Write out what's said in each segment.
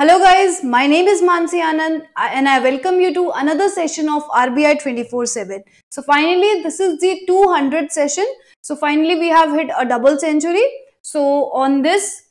Hello guys, my name is Mansi Anand uh, and I welcome you to another session of RBI 24-7. So finally, this is the 200 session. So finally, we have hit a double century. So on this,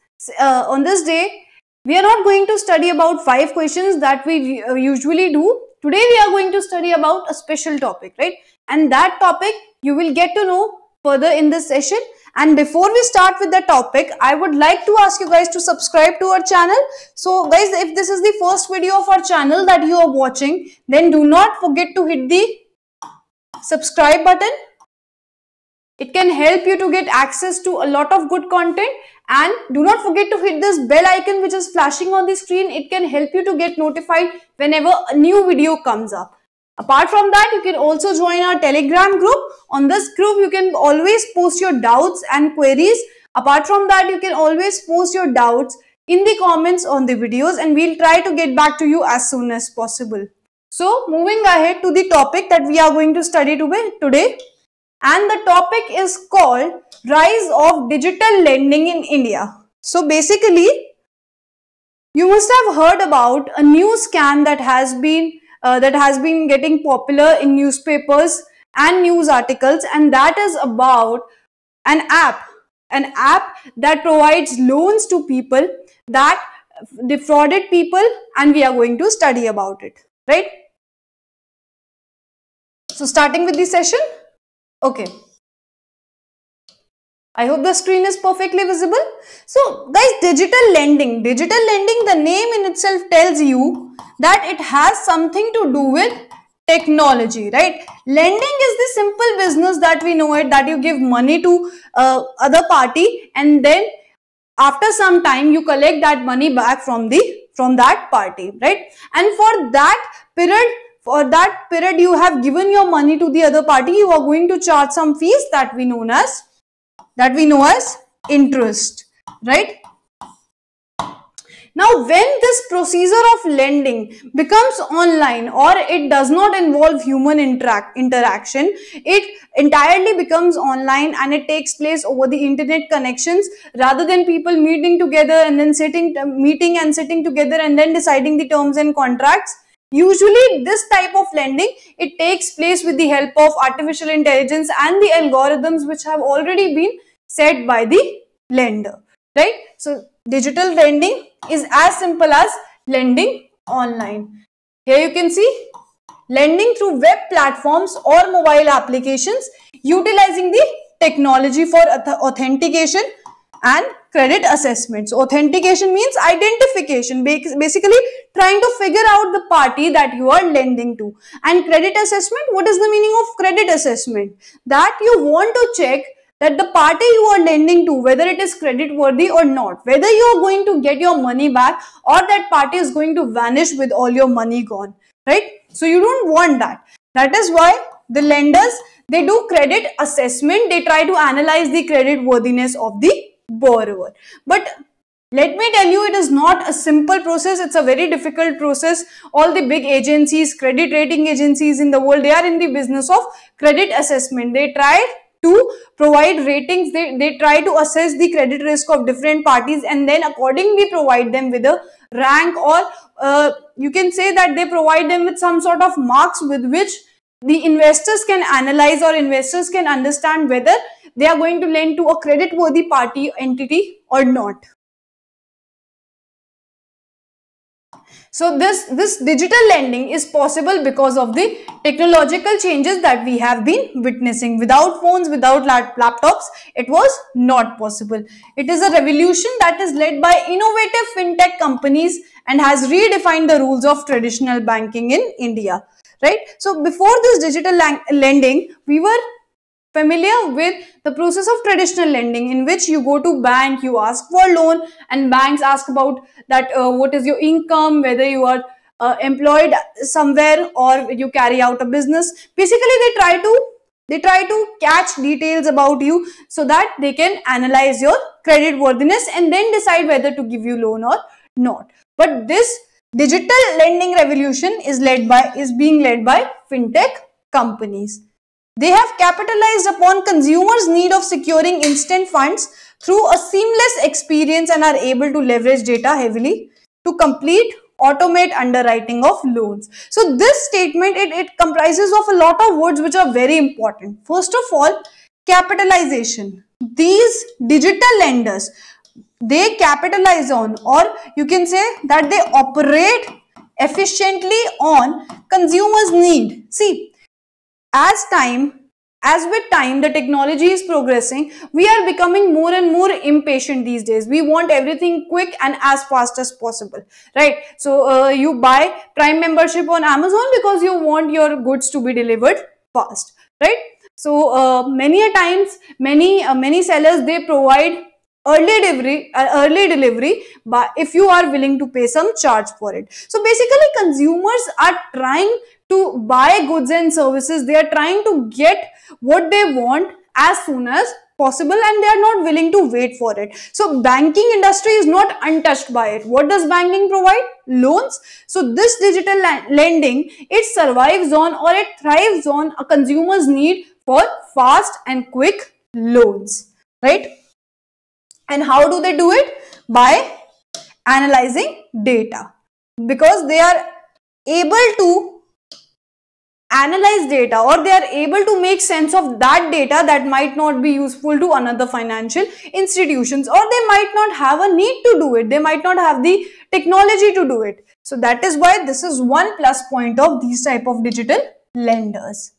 uh, on this day, we are not going to study about five questions that we uh, usually do. Today, we are going to study about a special topic, right? And that topic you will get to know further in this session. And before we start with the topic, I would like to ask you guys to subscribe to our channel. So guys, if this is the first video of our channel that you are watching, then do not forget to hit the subscribe button. It can help you to get access to a lot of good content and do not forget to hit this bell icon which is flashing on the screen. It can help you to get notified whenever a new video comes up. Apart from that, you can also join our Telegram group. On this group, you can always post your doubts and queries. Apart from that, you can always post your doubts in the comments on the videos and we'll try to get back to you as soon as possible. So moving ahead to the topic that we are going to study today and the topic is called rise of digital lending in India. So basically you must have heard about a new scam that has been uh, that has been getting popular in newspapers and news articles and that is about an app an app that provides loans to people that defrauded people and we are going to study about it right so starting with the session okay I hope the screen is perfectly visible. So guys, digital lending. Digital lending, the name in itself tells you that it has something to do with technology, right? Lending is the simple business that we know it, that you give money to uh, other party and then after some time you collect that money back from the from that party, right? And for that period, for that period you have given your money to the other party, you are going to charge some fees that we known as that we know as interest, right? Now, when this procedure of lending becomes online or it does not involve human interact interaction, it entirely becomes online and it takes place over the internet connections rather than people meeting together and then sitting, meeting and sitting together and then deciding the terms and contracts. Usually this type of lending, it takes place with the help of artificial intelligence and the algorithms which have already been set by the lender, right? So digital lending is as simple as lending online. Here you can see lending through web platforms or mobile applications utilizing the technology for authentication and credit assessments. Authentication means identification, basically trying to figure out the party that you are lending to. And credit assessment, what is the meaning of credit assessment? That you want to check that the party you are lending to, whether it is credit worthy or not, whether you are going to get your money back or that party is going to vanish with all your money gone, right? So you don't want that. That is why the lenders, they do credit assessment. They try to analyze the credit worthiness of the borrower. But let me tell you, it is not a simple process. It's a very difficult process. All the big agencies, credit rating agencies in the world, they are in the business of credit assessment. They try to provide ratings. They, they try to assess the credit risk of different parties and then accordingly provide them with a rank or uh, you can say that they provide them with some sort of marks with which the investors can analyze or investors can understand whether they are going to lend to a credit worthy party entity or not. So this, this digital lending is possible because of the technological changes that we have been witnessing. Without phones, without laptops, it was not possible. It is a revolution that is led by innovative fintech companies and has redefined the rules of traditional banking in India. Right? So before this digital lending, we were familiar with the process of traditional lending in which you go to bank you ask for loan and banks ask about that uh, what is your income whether you are uh, employed somewhere or you carry out a business basically they try to they try to catch details about you so that they can analyze your credit worthiness and then decide whether to give you loan or not but this digital lending revolution is led by is being led by fintech companies they have capitalized upon consumers' need of securing instant funds through a seamless experience and are able to leverage data heavily to complete automate underwriting of loans. So this statement, it, it comprises of a lot of words which are very important. First of all, capitalization. These digital lenders, they capitalize on or you can say that they operate efficiently on consumers need. See, as time as with time the technology is progressing we are becoming more and more impatient these days we want everything quick and as fast as possible right so uh, you buy prime membership on amazon because you want your goods to be delivered fast right so uh, many a times many uh, many sellers they provide early delivery uh, early delivery but if you are willing to pay some charge for it so basically consumers are trying to buy goods and services. They are trying to get what they want as soon as possible and they are not willing to wait for it. So banking industry is not untouched by it. What does banking provide? Loans. So this digital lending, it survives on or it thrives on a consumer's need for fast and quick loans, right? And how do they do it? By analyzing data because they are able to analyze data or they are able to make sense of that data that might not be useful to another financial institutions or they might not have a need to do it. They might not have the technology to do it. So that is why this is one plus point of these type of digital lenders.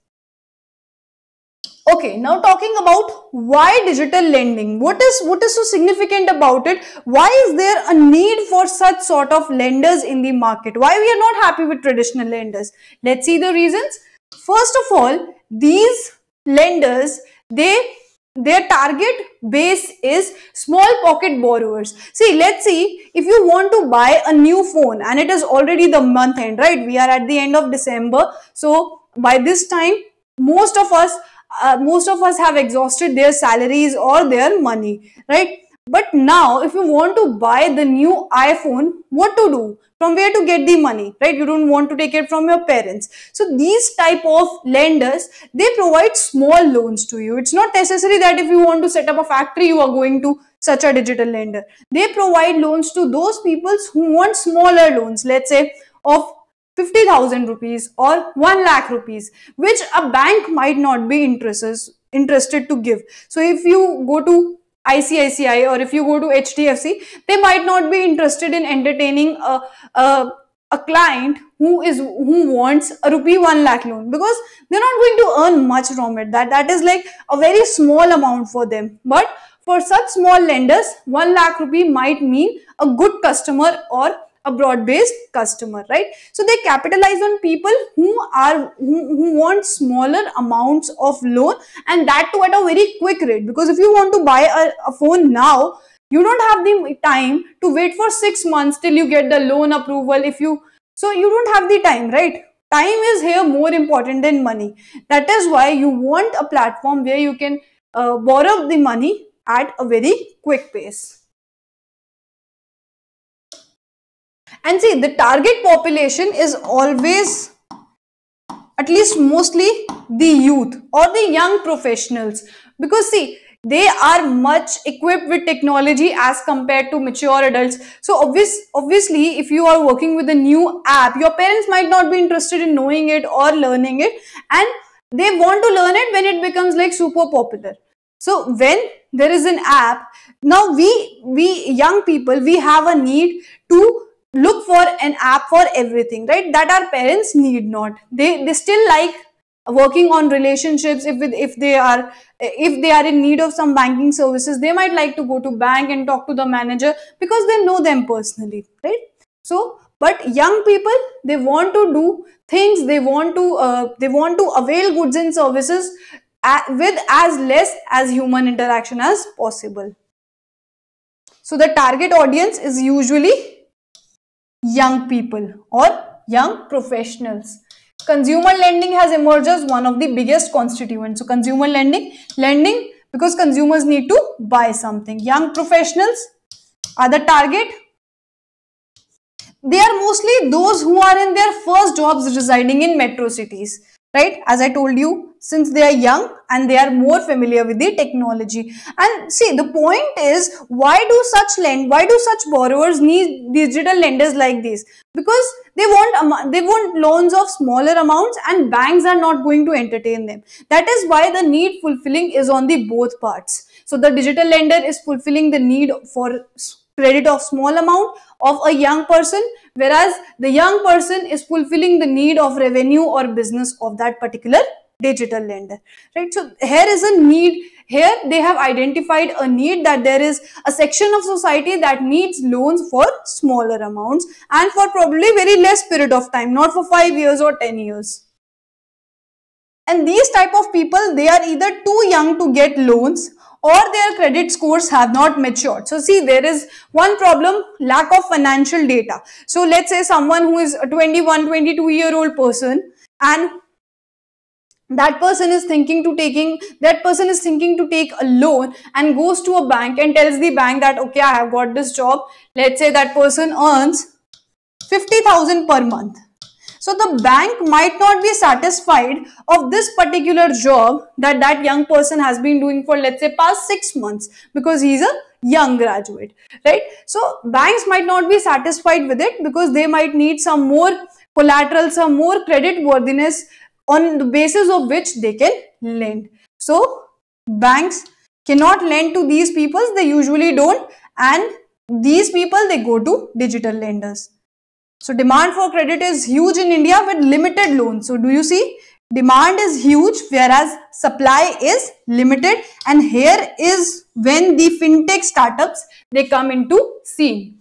Okay, now talking about why digital lending. What is what is so significant about it? Why is there a need for such sort of lenders in the market? Why we are not happy with traditional lenders? Let's see the reasons. First of all, these lenders, they their target base is small pocket borrowers see let's see if you want to buy a new phone and it is already the month end right we are at the end of december so by this time most of us uh, most of us have exhausted their salaries or their money, right? But now, if you want to buy the new iPhone, what to do? From where to get the money, right? You don't want to take it from your parents. So these type of lenders, they provide small loans to you. It's not necessary that if you want to set up a factory, you are going to such a digital lender. They provide loans to those peoples who want smaller loans, let's say of 50,000 rupees or 1 lakh rupees, which a bank might not be interested to give. So if you go to ICICI or if you go to HDFC, they might not be interested in entertaining a, a, a client who is who wants a rupee 1 lakh loan because they're not going to earn much from it. That, that is like a very small amount for them. But for such small lenders, 1 lakh rupee might mean a good customer or a broad-based customer, right? So they capitalize on people who are who, who want smaller amounts of loan and that too at a very quick rate because if you want to buy a, a phone now, you don't have the time to wait for six months till you get the loan approval if you so you don't have the time, right? Time is here more important than money. That is why you want a platform where you can uh, borrow the money at a very quick pace. And see, the target population is always, at least mostly, the youth or the young professionals. Because see, they are much equipped with technology as compared to mature adults so obvious, obviously if you are working with a new app your parents might not be interested in knowing it or learning it and they want to learn it when it becomes like super popular so when there is an app now we we young people we have a need to look for an app for everything right that our parents need not they they still like working on relationships if if they are if they are in need of some banking services they might like to go to bank and talk to the manager because they know them personally right so but young people they want to do things they want to uh, they want to avail goods and services with as less as human interaction as possible so the target audience is usually young people or young professionals. Consumer lending has emerged as one of the biggest constituents. So consumer lending, lending because consumers need to buy something. Young professionals are the target. They are mostly those who are in their first jobs residing in metro cities right as i told you since they are young and they are more familiar with the technology and see the point is why do such lend why do such borrowers need digital lenders like this? because they want they want loans of smaller amounts and banks are not going to entertain them that is why the need fulfilling is on the both parts so the digital lender is fulfilling the need for credit of small amount of a young person whereas the young person is fulfilling the need of revenue or business of that particular digital lender right so here is a need here they have identified a need that there is a section of society that needs loans for smaller amounts and for probably very less period of time not for 5 years or 10 years and these type of people they are either too young to get loans or their credit scores have not matured. So see, there is one problem, lack of financial data. So let's say someone who is a 21, 22 year old person and that person is thinking to taking that person is thinking to take a loan and goes to a bank and tells the bank that okay i have got this job let's say that person earns 50000 per month so the bank might not be satisfied of this particular job that that young person has been doing for let's say past six months because he's a young graduate, right? So banks might not be satisfied with it because they might need some more collateral, some more credit worthiness on the basis of which they can lend. So banks cannot lend to these people, they usually don't and these people they go to digital lenders. So demand for credit is huge in India with limited loans. So do you see demand is huge whereas supply is limited and here is when the fintech startups they come into scene.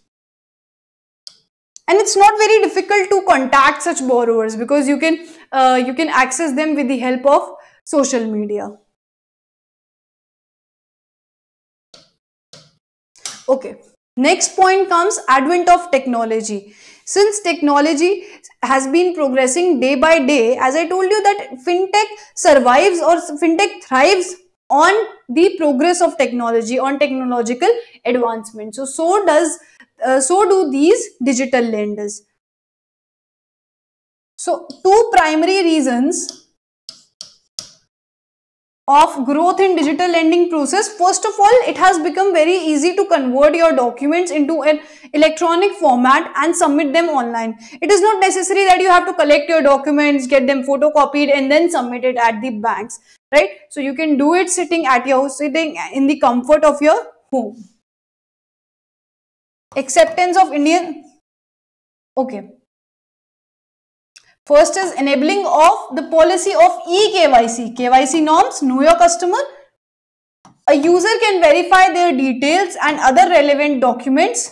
And it's not very difficult to contact such borrowers because you can uh, you can access them with the help of social media. Okay, next point comes advent of technology. Since technology has been progressing day by day, as I told you that fintech survives or fintech thrives on the progress of technology, on technological advancement. So, so does, uh, so do these digital lenders. So, two primary reasons of growth in digital lending process first of all it has become very easy to convert your documents into an electronic format and submit them online it is not necessary that you have to collect your documents get them photocopied and then submit it at the banks right so you can do it sitting at your sitting in the comfort of your home acceptance of indian okay First is enabling of the policy of eKYC, KYC norms, know your customer. A user can verify their details and other relevant documents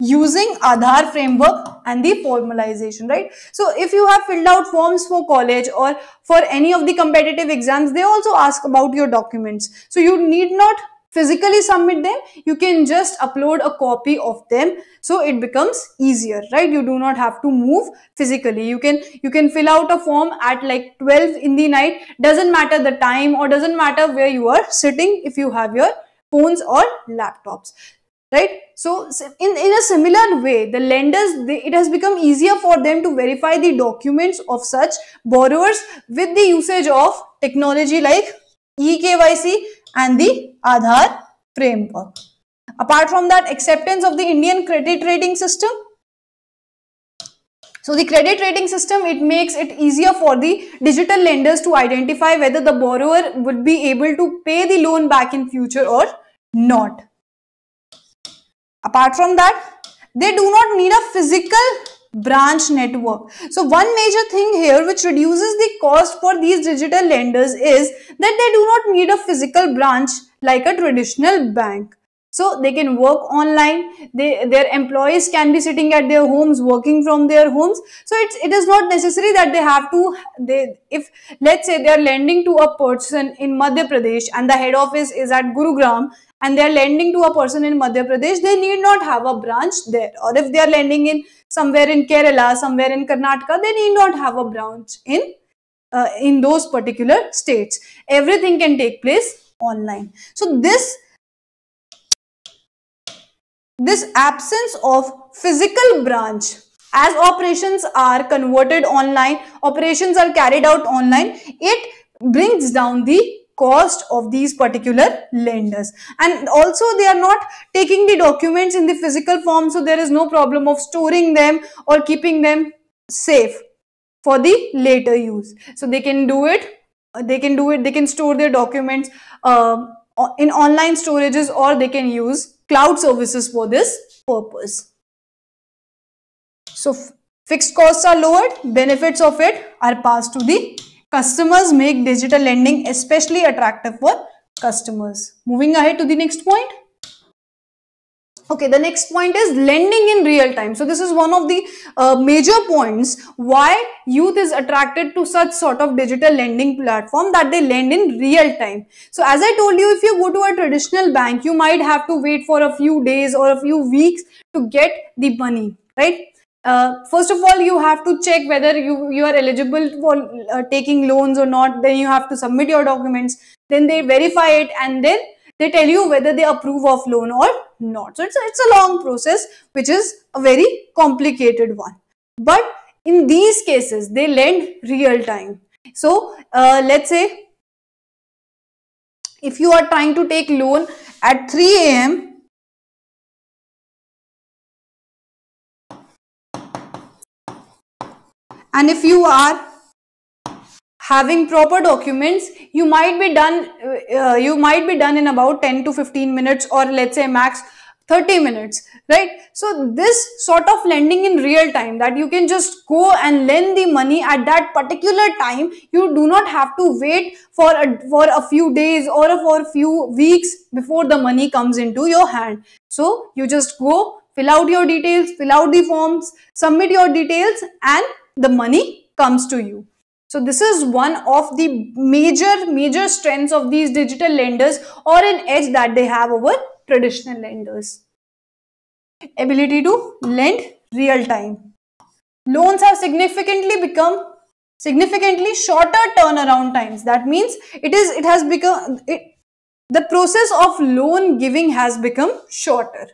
using Aadhaar framework and the formalization, right? So if you have filled out forms for college or for any of the competitive exams, they also ask about your documents. So you need not physically submit them you can just upload a copy of them so it becomes easier right you do not have to move physically you can you can fill out a form at like 12 in the night doesn't matter the time or doesn't matter where you are sitting if you have your phones or laptops right so in in a similar way the lenders they, it has become easier for them to verify the documents of such borrowers with the usage of technology like ekyc and the Aadhaar framework. Apart from that, acceptance of the Indian credit rating system. So the credit rating system, it makes it easier for the digital lenders to identify whether the borrower would be able to pay the loan back in future or not. Apart from that, they do not need a physical branch network. So one major thing here which reduces the cost for these digital lenders is that they do not need a physical branch like a traditional bank. So they can work online, they, their employees can be sitting at their homes, working from their homes. So it's, it is not necessary that they have to, they, if let's say they are lending to a person in Madhya Pradesh and the head office is at Gurugram, and they're lending to a person in Madhya Pradesh, they need not have a branch there. Or if they are lending in somewhere in Kerala, somewhere in Karnataka, they need not have a branch in uh, in those particular states. Everything can take place online. So this this absence of physical branch as operations are converted online, operations are carried out online, it brings down the cost of these particular lenders and also they are not taking the documents in the physical form so there is no problem of storing them or keeping them safe for the later use so they can do it uh, they can do it they can store their documents uh, in online storages or they can use cloud services for this purpose so fixed costs are lowered benefits of it are passed to the customers make digital lending especially attractive for customers. Moving ahead to the next point. Okay, the next point is lending in real time. So this is one of the uh, major points why youth is attracted to such sort of digital lending platform that they lend in real time. So as I told you, if you go to a traditional bank, you might have to wait for a few days or a few weeks to get the money, right? uh, first of all you have to check whether you, you are eligible for uh, taking loans or not then you have to submit your documents then they verify it and then they tell you whether they approve of loan or not so it's a, it's a long process which is a very complicated one but in these cases they lend real time so uh, let's say if you are trying to take loan at 3 a.m and if you are having proper documents you might be done uh, you might be done in about 10 to 15 minutes or let's say max 30 minutes right so this sort of lending in real time that you can just go and lend the money at that particular time you do not have to wait for a, for a few days or for a few weeks before the money comes into your hand so you just go fill out your details fill out the forms submit your details and the money comes to you. So this is one of the major, major strengths of these digital lenders or an edge that they have over traditional lenders. Ability to lend real time. Loans have significantly become significantly shorter turnaround times. That means it is, it has become, it, the process of loan giving has become shorter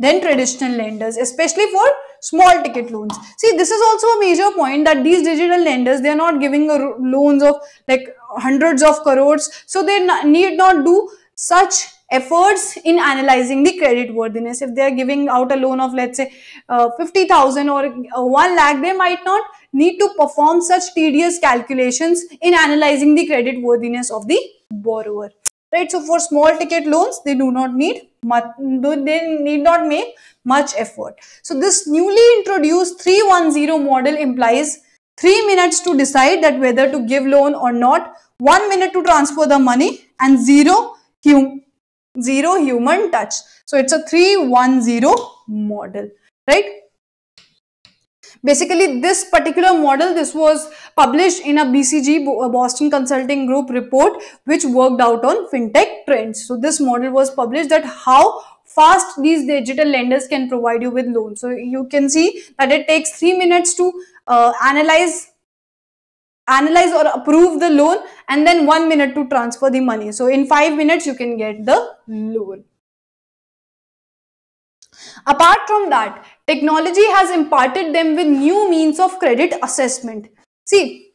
than traditional lenders, especially for small ticket loans. See, this is also a major point that these digital lenders, they are not giving loans of like hundreds of crores. So they need not do such efforts in analyzing the credit worthiness. If they are giving out a loan of let's say uh, 50,000 or uh, 1 lakh, they might not need to perform such tedious calculations in analyzing the credit worthiness of the borrower. Right. So for small ticket loans, they do not need much, they need not make much effort. So this newly introduced 310 model implies 3 minutes to decide that whether to give loan or not, 1 minute to transfer the money and 0, hum, zero human touch. So it's a 310 model, right? Basically, this particular model, this was published in a BCG, uh, Boston Consulting Group report, which worked out on fintech trends. So this model was published that how fast these digital lenders can provide you with loans. So you can see that it takes three minutes to uh, analyze analyze or approve the loan and then one minute to transfer the money. So in five minutes, you can get the loan. Apart from that, technology has imparted them with new means of credit assessment. See,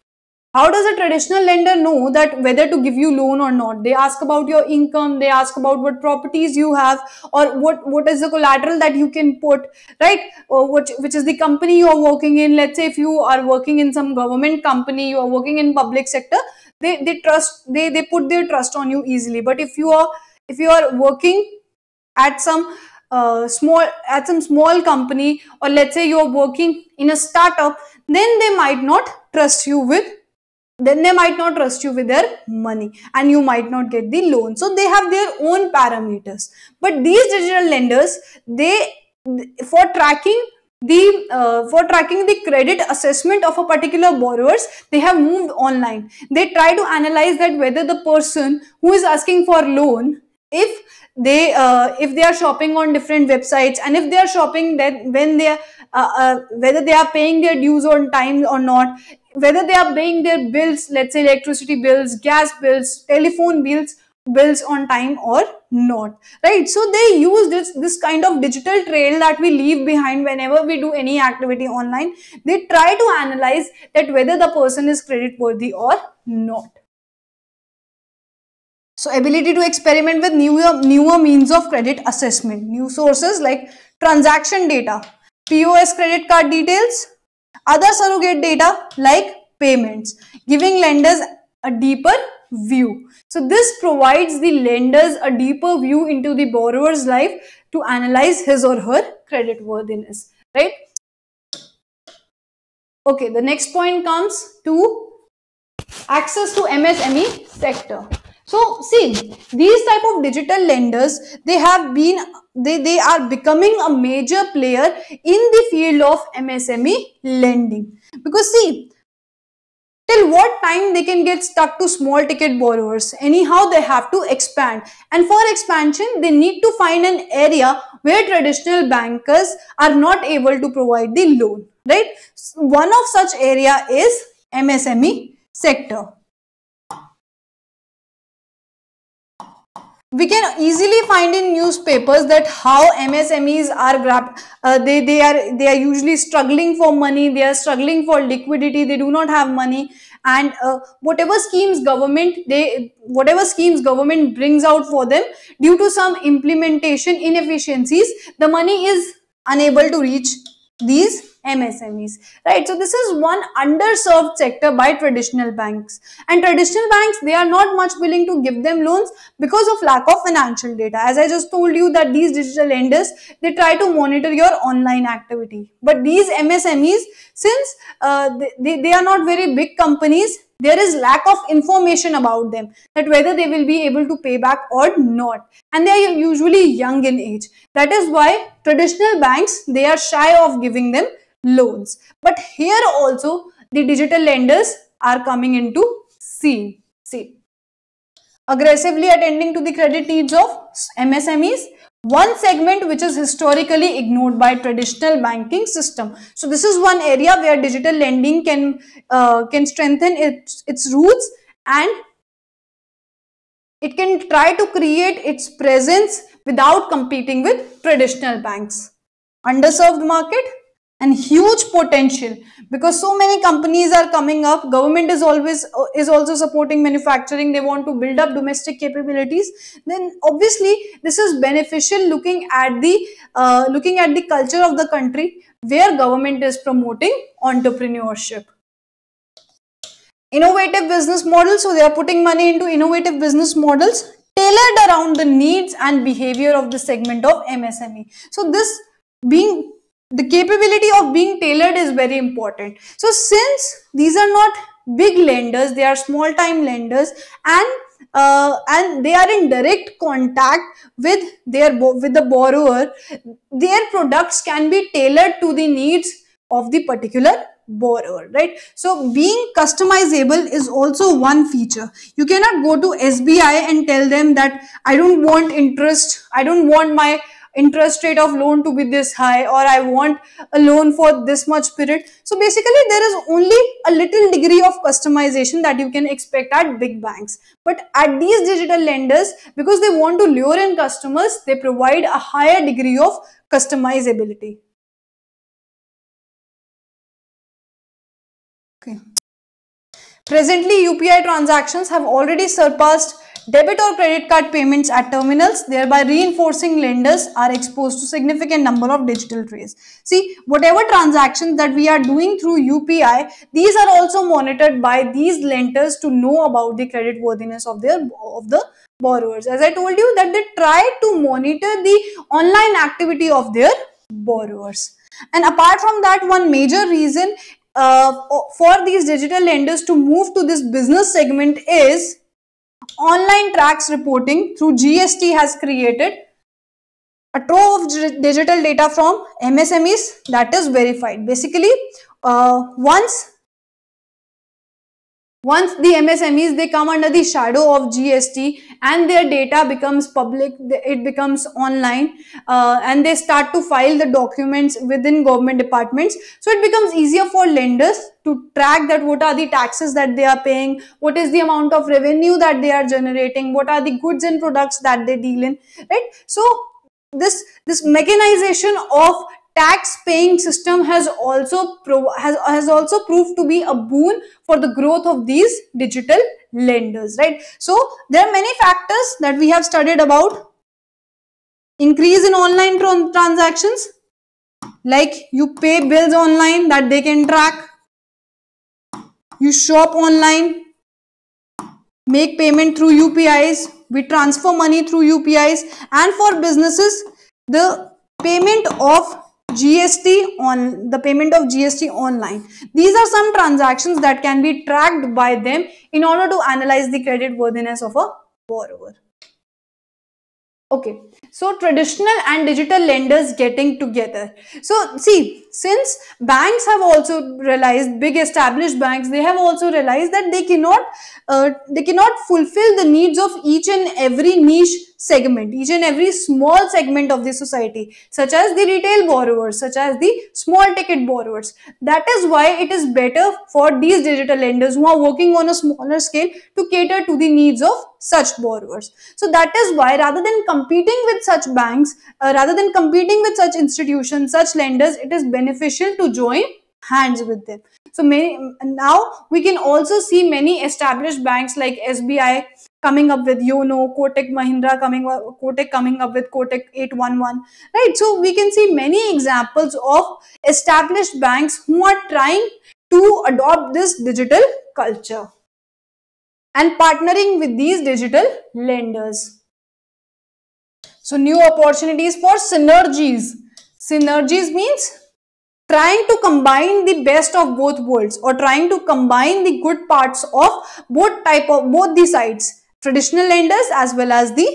how does a traditional lender know that whether to give you loan or not? They ask about your income, they ask about what properties you have or what, what is the collateral that you can put, right? Or uh, which, which is the company you are working in. Let's say if you are working in some government company, you are working in public sector, they, they trust, they, they put their trust on you easily. But if you are, if you are working at some small at some small company or let's say you're working in a startup then they might not trust you with then they might not trust you with their money and you might not get the loan so they have their own parameters but these digital lenders they for tracking the uh, for tracking the credit assessment of a particular borrowers they have moved online they try to analyze that whether the person who is asking for loan if they uh, if they are shopping on different websites and if they are shopping then when they are uh, uh, whether they are paying their dues on time or not whether they are paying their bills let's say electricity bills gas bills telephone bills bills on time or not right so they use this this kind of digital trail that we leave behind whenever we do any activity online they try to analyze that whether the person is credit worthy or not so ability to experiment with newer, newer means of credit assessment, new sources like transaction data, POS credit card details, other surrogate data like payments, giving lenders a deeper view. So this provides the lenders a deeper view into the borrower's life to analyze his or her credit worthiness, right? Okay, the next point comes to access to MSME sector. So see, these type of digital lenders, they have been, they, they are becoming a major player in the field of MSME lending. Because see, till what time they can get stuck to small ticket borrowers anyhow they have to expand and for expansion they need to find an area where traditional bankers are not able to provide the loan right one of such area is msme sector we can easily find in newspapers that how MSMEs are grabbed, uh, they they are they are usually struggling for money they are struggling for liquidity they do not have money and uh, whatever schemes government they whatever schemes government brings out for them due to some implementation inefficiencies the money is unable to reach these MSMEs, right? So this is one underserved sector by traditional banks. And traditional banks, they are not much willing to give them loans because of lack of financial data. As I just told you that these digital lenders, they try to monitor your online activity. But these MSMEs, since uh, they, they are not very big companies, there is lack of information about them that whether they will be able to pay back or not and they are usually young in age that is why traditional banks they are shy of giving them loans. But here also the digital lenders are coming into scene. See, aggressively attending to the credit needs of MSMEs, one segment which is historically ignored by traditional banking system. So this is one area where digital lending can, uh, can strengthen its, its roots and it can try to create its presence without competing with traditional banks. Underserved market, and huge potential because so many companies are coming up government is always is also supporting manufacturing they want to build up domestic capabilities then obviously this is beneficial looking at the uh, looking at the culture of the country where government is promoting entrepreneurship innovative business models so they are putting money into innovative business models tailored around the needs and behavior of the segment of msme so this being the capability of being tailored is very important. So since these are not big lenders, they are small time lenders and uh, and they are in direct contact with their with the borrower, their products can be tailored to the needs of the particular borrower, right? So being customizable is also one feature. You cannot go to SBI and tell them that I don't want interest, I don't want my interest rate of loan to be this high or I want a loan for this much period. So basically there is only a little degree of customization that you can expect at big banks. But at these digital lenders, because they want to lure in customers, they provide a higher degree of customizability. Okay. Presently, UPI transactions have already surpassed debit or credit card payments at terminals, thereby reinforcing lenders are exposed to significant number of digital traces. See, whatever transactions that we are doing through UPI, these are also monitored by these lenders to know about the credit worthiness of their of the borrowers. As I told you that they try to monitor the online activity of their borrowers. And apart from that, one major reason uh, for these digital lenders to move to this business segment is online tax reporting through GST has created a trove of digital data from MSMEs that is verified. Basically, uh, once once the MSMEs, they come under the shadow of GST and their data becomes public, it becomes online uh, and they start to file the documents within government departments. So it becomes easier for lenders to track that what are the taxes that they are paying, what is the amount of revenue that they are generating, what are the goods and products that they deal in, right? So this, this mechanization of tax paying system has also has, has also proved to be a boon for the growth of these digital lenders right so there are many factors that we have studied about increase in online tr transactions like you pay bills online that they can track you shop online make payment through upis we transfer money through upis and for businesses the payment of GST on the payment of GST online. These are some transactions that can be tracked by them in order to analyze the credit worthiness of a borrower. Okay, so traditional and digital lenders getting together. So see, since banks have also realized big established banks they have also realized that they cannot uh, they cannot fulfill the needs of each and every niche segment each and every small segment of the society such as the retail borrowers such as the small ticket borrowers that is why it is better for these digital lenders who are working on a smaller scale to cater to the needs of such borrowers so that is why rather than competing with such banks uh, rather than competing with such institutions such lenders it is better beneficial to join hands with them. So many, now we can also see many established banks like SBI coming up with Yono, Kotak Mahindra coming Kotak coming up with Kotak 811, right? So we can see many examples of established banks who are trying to adopt this digital culture and partnering with these digital lenders. So new opportunities for synergies. Synergies means trying to combine the best of both worlds or trying to combine the good parts of both type of both the sides traditional lenders as well as the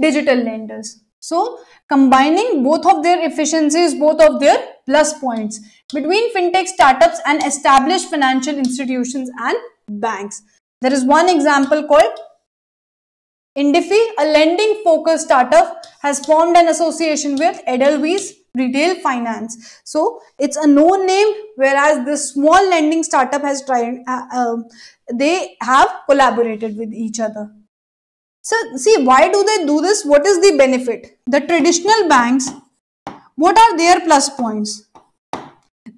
digital lenders so combining both of their efficiencies both of their plus points between fintech startups and established financial institutions and banks there is one example called Indifi, a lending focused startup, has formed an association with Edelweiss retail finance. So it's a known name, whereas this small lending startup has tried, uh, uh, they have collaborated with each other. So see, why do they do this? What is the benefit? The traditional banks, what are their plus points?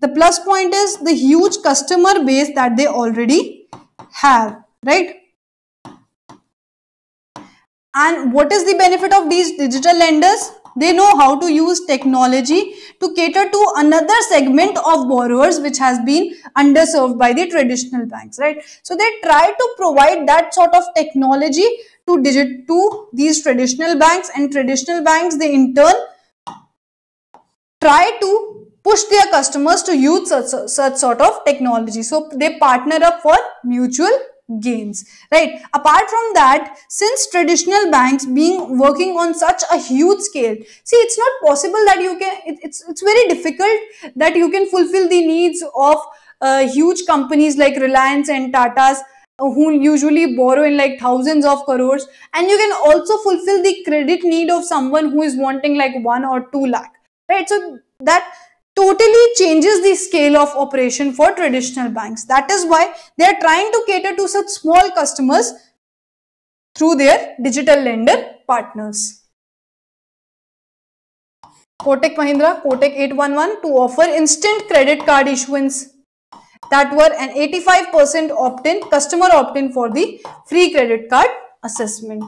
The plus point is the huge customer base that they already have, right? And what is the benefit of these digital lenders? They know how to use technology to cater to another segment of borrowers which has been underserved by the traditional banks, right? So they try to provide that sort of technology to digit to these traditional banks and traditional banks they in turn try to push their customers to use such, such sort of technology. So they partner up for mutual gains right apart from that since traditional banks being working on such a huge scale see it's not possible that you can it, it's it's very difficult that you can fulfill the needs of uh, huge companies like reliance and tatas who usually borrow in like thousands of crores and you can also fulfill the credit need of someone who is wanting like one or two lakh right so that totally changes the scale of operation for traditional banks. That is why they are trying to cater to such small customers through their digital lender partners. Kotak Mahindra, Kotak 811 to offer instant credit card issuance that were an 85% opt-in, customer opt-in for the free credit card assessment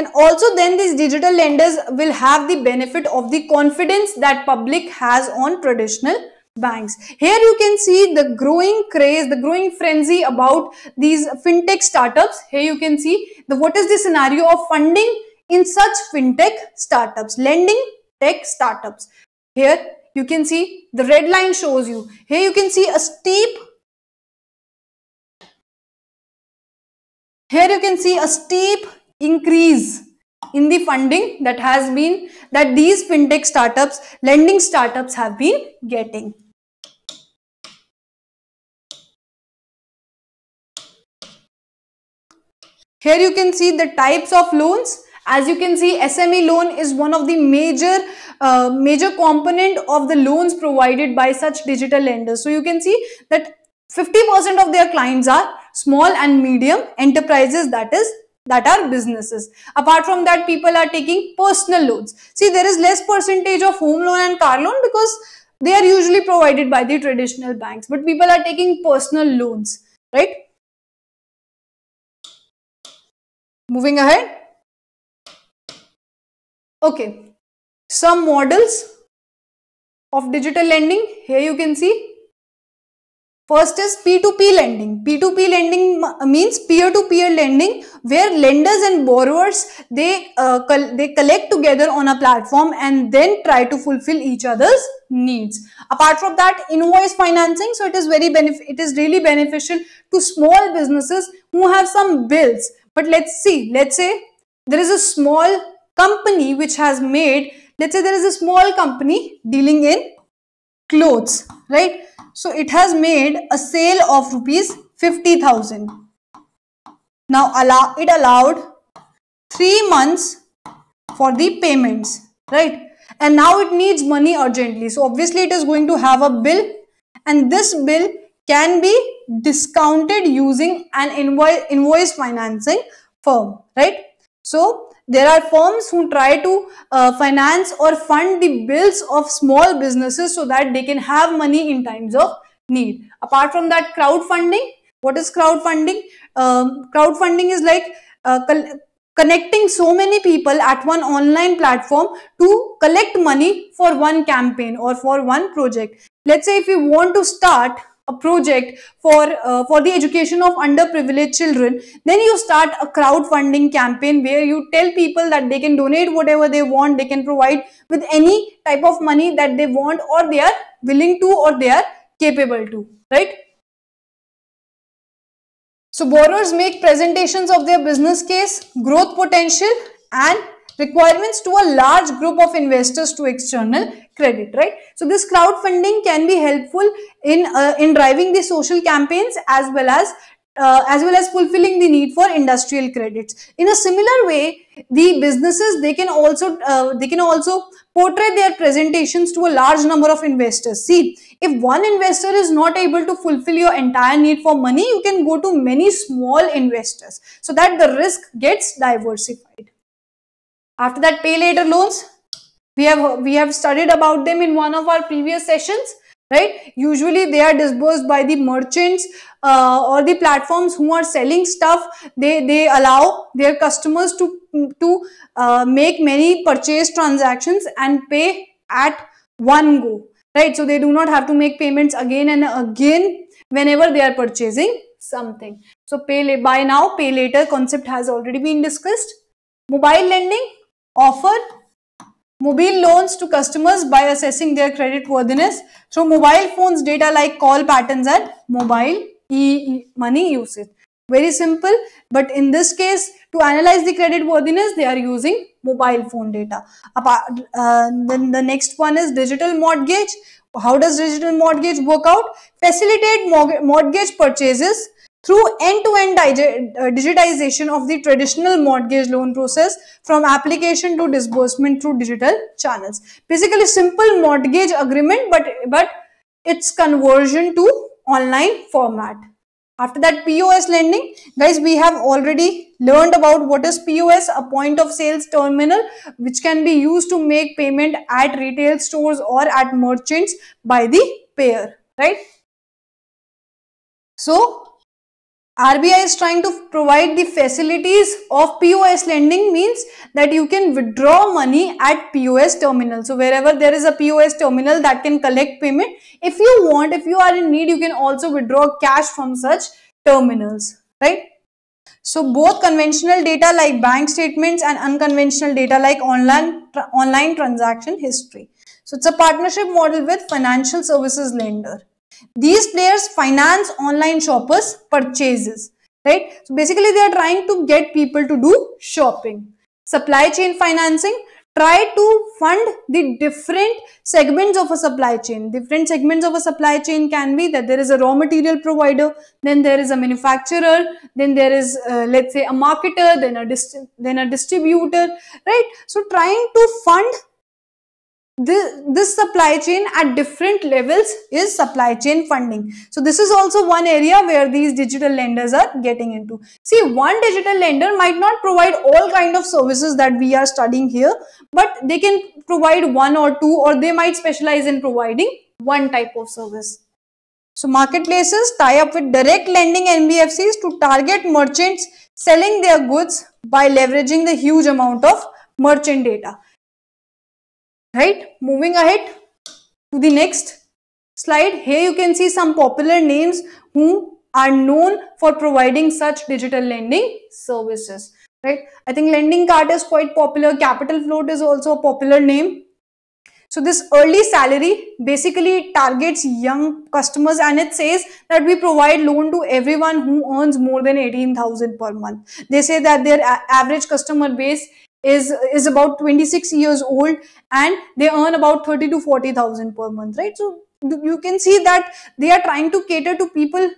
and also then these digital lenders will have the benefit of the confidence that public has on traditional banks. Here you can see the growing craze, the growing frenzy about these fintech startups. Here you can see the what is the scenario of funding in such fintech startups, lending tech startups. Here you can see the red line shows you. Here you can see a steep here you can see a steep increase in the funding that has been that these fintech startups lending startups have been getting here you can see the types of loans as you can see sme loan is one of the major uh, major component of the loans provided by such digital lenders so you can see that 50% of their clients are small and medium enterprises that is that are businesses. Apart from that, people are taking personal loans. See, there is less percentage of home loan and car loan because they are usually provided by the traditional banks, but people are taking personal loans, right? Moving ahead. Okay, some models of digital lending. Here you can see First is P2P lending. P2P lending means peer-to-peer -peer lending where lenders and borrowers, they, uh, col they collect together on a platform and then try to fulfill each other's needs. Apart from that, invoice financing. So it is very benefit. It is really beneficial to small businesses who have some bills. But let's see, let's say there is a small company which has made, let's say there is a small company dealing in clothes, right? So it has made a sale of rupees 50,000. Now allow, it allowed 3 months for the payments, right? And now it needs money urgently. So obviously it is going to have a bill and this bill can be discounted using an invoice, invoice financing firm, right? So there are firms who try to uh, finance or fund the bills of small businesses so that they can have money in times of need. Apart from that, crowdfunding. What is crowdfunding? Um, crowdfunding is like uh, connecting so many people at one online platform to collect money for one campaign or for one project. Let's say if you want to start a project for uh, for the education of underprivileged children then you start a crowdfunding campaign where you tell people that they can donate whatever they want they can provide with any type of money that they want or they are willing to or they are capable to right so borrowers make presentations of their business case growth potential and requirements to a large group of investors to external credit, right? So this crowdfunding can be helpful in, uh, in driving the social campaigns as well as uh, as well as fulfilling the need for industrial credits in a similar way the businesses they can also uh, they can also portray their presentations to a large number of investors see if one investor is not able to fulfill your entire need for money you can go to many small investors so that the risk gets diversified after that, pay later loans. We have, we have studied about them in one of our previous sessions, right? Usually they are disbursed by the merchants uh, or the platforms who are selling stuff. They, they allow their customers to, to uh, make many purchase transactions and pay at one go, right? So they do not have to make payments again and again whenever they are purchasing something. So pay by now, pay later concept has already been discussed. Mobile lending, offer mobile loans to customers by assessing their credit worthiness through mobile phones data like call patterns and mobile e money usage. Very simple, but in this case, to analyze the credit worthiness, they are using mobile phone data. Apart, uh, then the next one is digital mortgage. How does digital mortgage work out? Facilitate mortgage purchases through end-to-end -end uh, digitization of the traditional mortgage loan process from application to disbursement through digital channels. Basically simple mortgage agreement but, but its conversion to online format. After that POS lending, guys, we have already learned about what is POS, a point of sales terminal, which can be used to make payment at retail stores or at merchants by the payer, right? So RBI is trying to provide the facilities of POS lending means that you can withdraw money at POS terminal. So wherever there is a POS terminal that can collect payment, if you want, if you are in need, you can also withdraw cash from such terminals, right? So both conventional data like bank statements and unconventional data like online, tra online transaction history. So it's a partnership model with financial services lender. These players finance online shoppers purchases, right? So basically they are trying to get people to do shopping. Supply chain financing, try to fund the different segments of a supply chain. Different segments of a supply chain can be that there is a raw material provider, then there is a manufacturer, then there is uh, let's say a marketer, then a, then a distributor, right? So trying to fund this, this supply chain at different levels is supply chain funding. So this is also one area where these digital lenders are getting into. See, one digital lender might not provide all kind of services that we are studying here, but they can provide one or two or they might specialize in providing one type of service. So marketplaces tie up with direct lending NBFCs to target merchants selling their goods by leveraging the huge amount of merchant data right moving ahead to the next slide here you can see some popular names who are known for providing such digital lending services right i think lending card is quite popular capital float is also a popular name so this early salary basically targets young customers and it says that we provide loan to everyone who earns more than 18,000 per month. They say that their average customer base is is about 26 years old and they earn about 30 to 40000 per month right so you can see that they are trying to cater to people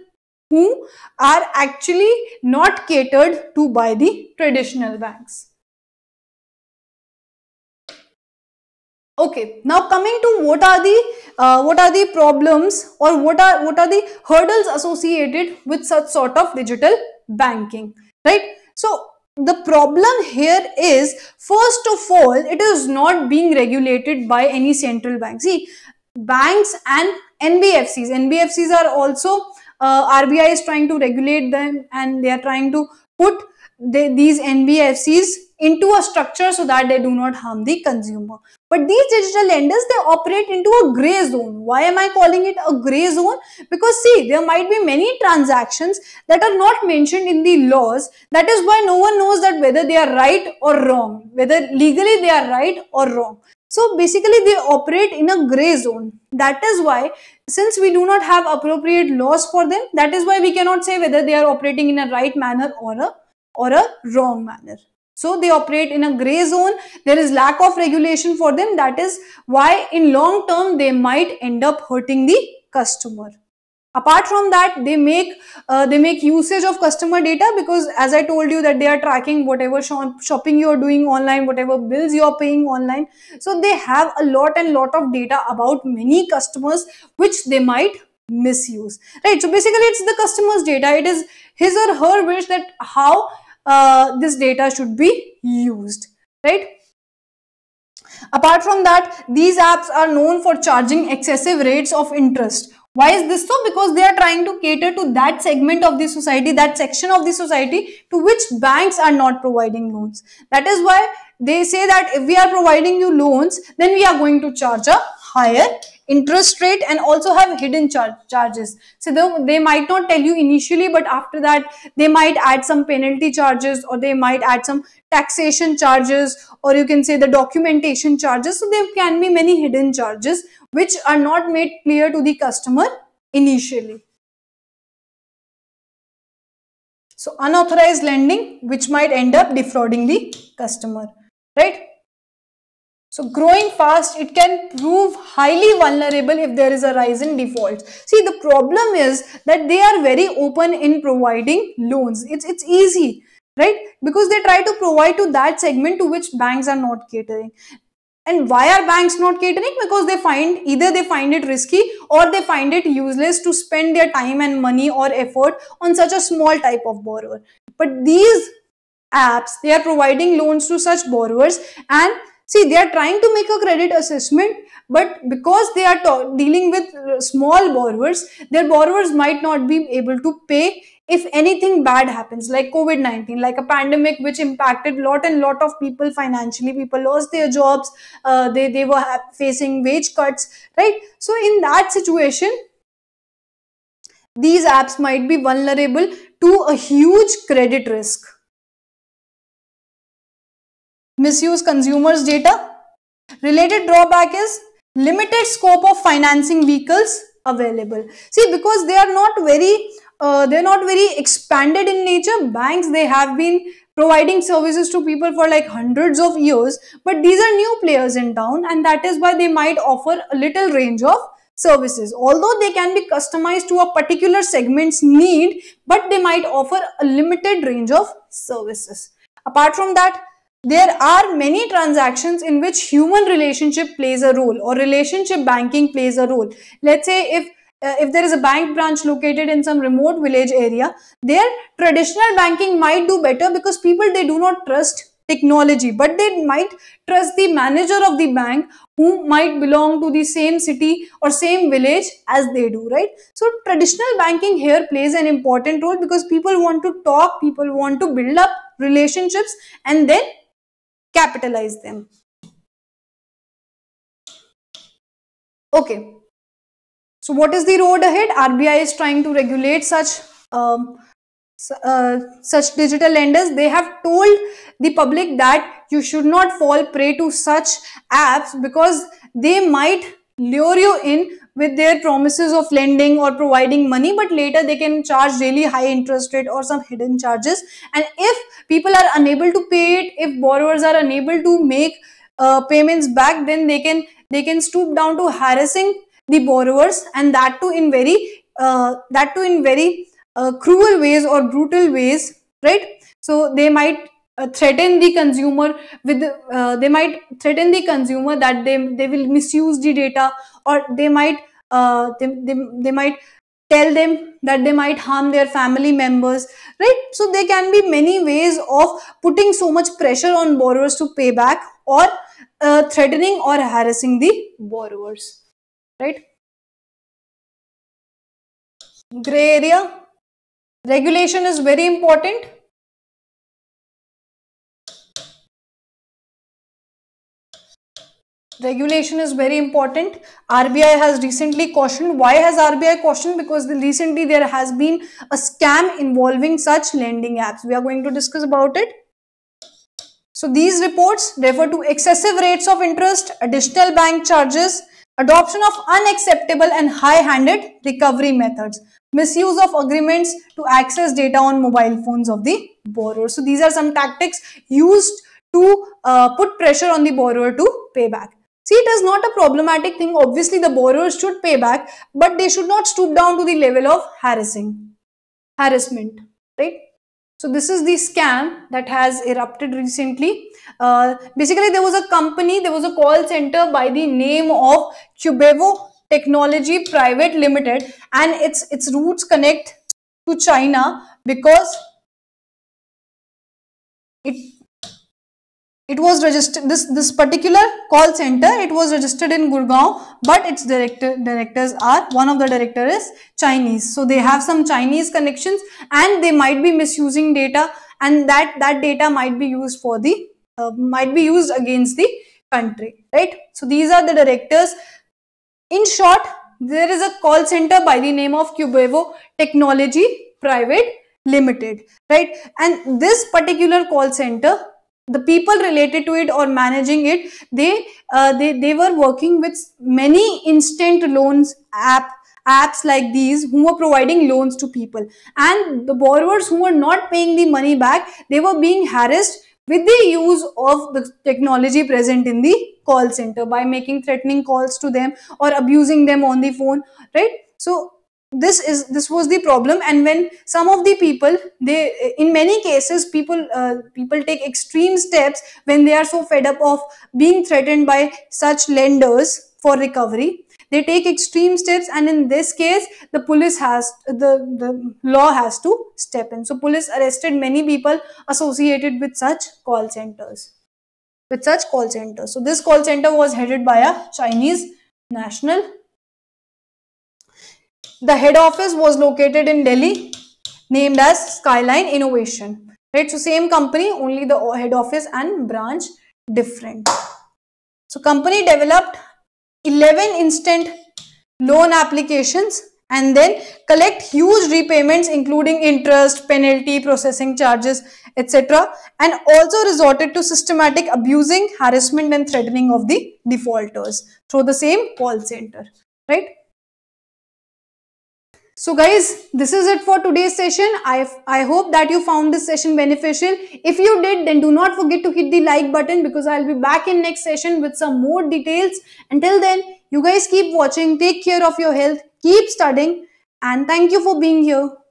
who are actually not catered to by the traditional banks okay now coming to what are the uh, what are the problems or what are what are the hurdles associated with such sort of digital banking right so the problem here is, first of all, it is not being regulated by any central bank. See, banks and NBFCs, NBFCs are also, uh, RBI is trying to regulate them and they are trying to put these NBFCs into a structure so that they do not harm the consumer. But these digital lenders, they operate into a gray zone. Why am I calling it a gray zone? Because see, there might be many transactions that are not mentioned in the laws. That is why no one knows that whether they are right or wrong, whether legally they are right or wrong. So basically they operate in a gray zone. That is why since we do not have appropriate laws for them, that is why we cannot say whether they are operating in a right manner or a, or a wrong manner. So they operate in a gray zone. There is lack of regulation for them. That is why in long term they might end up hurting the customer. Apart from that, they make uh, they make usage of customer data because as I told you that they are tracking whatever shopping you are doing online, whatever bills you are paying online. So they have a lot and lot of data about many customers which they might misuse right so basically it's the customer's data it is his or her wish that how uh, this data should be used, right? Apart from that, these apps are known for charging excessive rates of interest. Why is this so? Because they are trying to cater to that segment of the society, that section of the society to which banks are not providing loans. That is why they say that if we are providing you loans, then we are going to charge a higher interest rate and also have hidden char charges. So they, they might not tell you initially, but after that, they might add some penalty charges or they might add some taxation charges or you can say the documentation charges. So there can be many hidden charges which are not made clear to the customer initially. So unauthorized lending which might end up defrauding the customer, right? So growing fast, it can prove highly vulnerable if there is a rise in defaults. See, the problem is that they are very open in providing loans. It's, it's easy, right? Because they try to provide to that segment to which banks are not catering. And why are banks not catering? Because they find either they find it risky or they find it useless to spend their time and money or effort on such a small type of borrower. But these apps, they are providing loans to such borrowers and See, they are trying to make a credit assessment, but because they are dealing with uh, small borrowers, their borrowers might not be able to pay if anything bad happens like covid-19 like a pandemic which impacted lot and lot of people financially people lost their jobs uh, they they were facing wage cuts right so in that situation these apps might be vulnerable to a huge credit risk misuse consumers data. Related drawback is limited scope of financing vehicles available. See, because they are not very, uh, they're not very expanded in nature. Banks, they have been providing services to people for like hundreds of years, but these are new players in town and that is why they might offer a little range of services. Although they can be customized to a particular segment's need, but they might offer a limited range of services. Apart from that, there are many transactions in which human relationship plays a role or relationship banking plays a role. Let's say if uh, if there is a bank branch located in some remote village area, their traditional banking might do better because people they do not trust technology but they might trust the manager of the bank who might belong to the same city or same village as they do right so traditional banking here plays an important role because people want to talk people want to build up relationships and then capitalize them. Okay. So what is the road ahead? RBI is trying to regulate such um, uh, such digital lenders. They have told the public that you should not fall prey to such apps because they might lure you in with their promises of lending or providing money but later they can charge really high interest rate or some hidden charges and if people are unable to pay it if borrowers are unable to make uh, payments back then they can they can stoop down to harassing the borrowers and that too in very uh, that too in very uh, cruel ways or brutal ways right so they might uh, threaten the consumer with uh, they might threaten the consumer that they they will misuse the data or they might uh, they, they, they might tell them that they might harm their family members right so there can be many ways of putting so much pressure on borrowers to pay back or uh, threatening or harassing the borrowers right gray area regulation is very important regulation is very important. RBI has recently cautioned. Why has RBI cautioned? Because the, recently there has been a scam involving such lending apps. We are going to discuss about it. So these reports refer to excessive rates of interest, additional bank charges, adoption of unacceptable and high-handed recovery methods, misuse of agreements to access data on mobile phones of the borrower. So these are some tactics used to uh, put pressure on the borrower to pay back. See, it is not a problematic thing. Obviously, the borrowers should pay back, but they should not stoop down to the level of harassing, harassment, right? So this is the scam that has erupted recently. Uh, basically, there was a company, there was a call center by the name of Cubevo Technology Private Limited and its, its roots connect to China because it it was registered, this, this particular call center, it was registered in Gurgaon, but its director, directors are, one of the director is Chinese. So they have some Chinese connections and they might be misusing data and that, that data might be used for the, uh, might be used against the country, right? So these are the directors. In short, there is a call center by the name of Cubevo Technology Private Limited, right? And this particular call center the people related to it or managing it they uh, they they were working with many instant loans app apps like these who were providing loans to people and the borrowers who were not paying the money back they were being harassed with the use of the technology present in the call center by making threatening calls to them or abusing them on the phone right so this is this was the problem and when some of the people they in many cases people uh, people take extreme steps when they are so fed up of being threatened by such lenders for recovery they take extreme steps and in this case the police has the the law has to step in so police arrested many people associated with such call centers with such call centers so this call center was headed by a chinese national the head office was located in Delhi, named as Skyline Innovation. Right, so same company, only the head office and branch different. So company developed 11 instant loan applications and then collect huge repayments including interest, penalty, processing charges, etc. and also resorted to systematic abusing, harassment and threatening of the defaulters through the same call center, right? So guys, this is it for today's session. I, I hope that you found this session beneficial. If you did, then do not forget to hit the like button because I'll be back in next session with some more details. Until then, you guys keep watching, take care of your health, keep studying and thank you for being here.